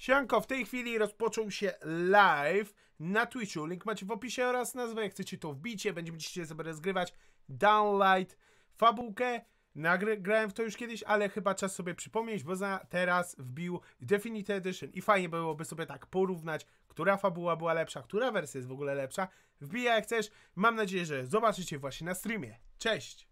Sianko, w tej chwili rozpoczął się live na Twitchu. Link macie w opisie oraz nazwę, jak chcecie to wbicie. będziecie sobie rozgrywać Downlight fabułkę. Nagrałem w to już kiedyś, ale chyba czas sobie przypomnieć, bo za teraz wbił Definitive Edition i fajnie byłoby sobie tak porównać, która fabuła była lepsza, która wersja jest w ogóle lepsza. Wbija jak chcesz. Mam nadzieję, że zobaczycie właśnie na streamie. Cześć!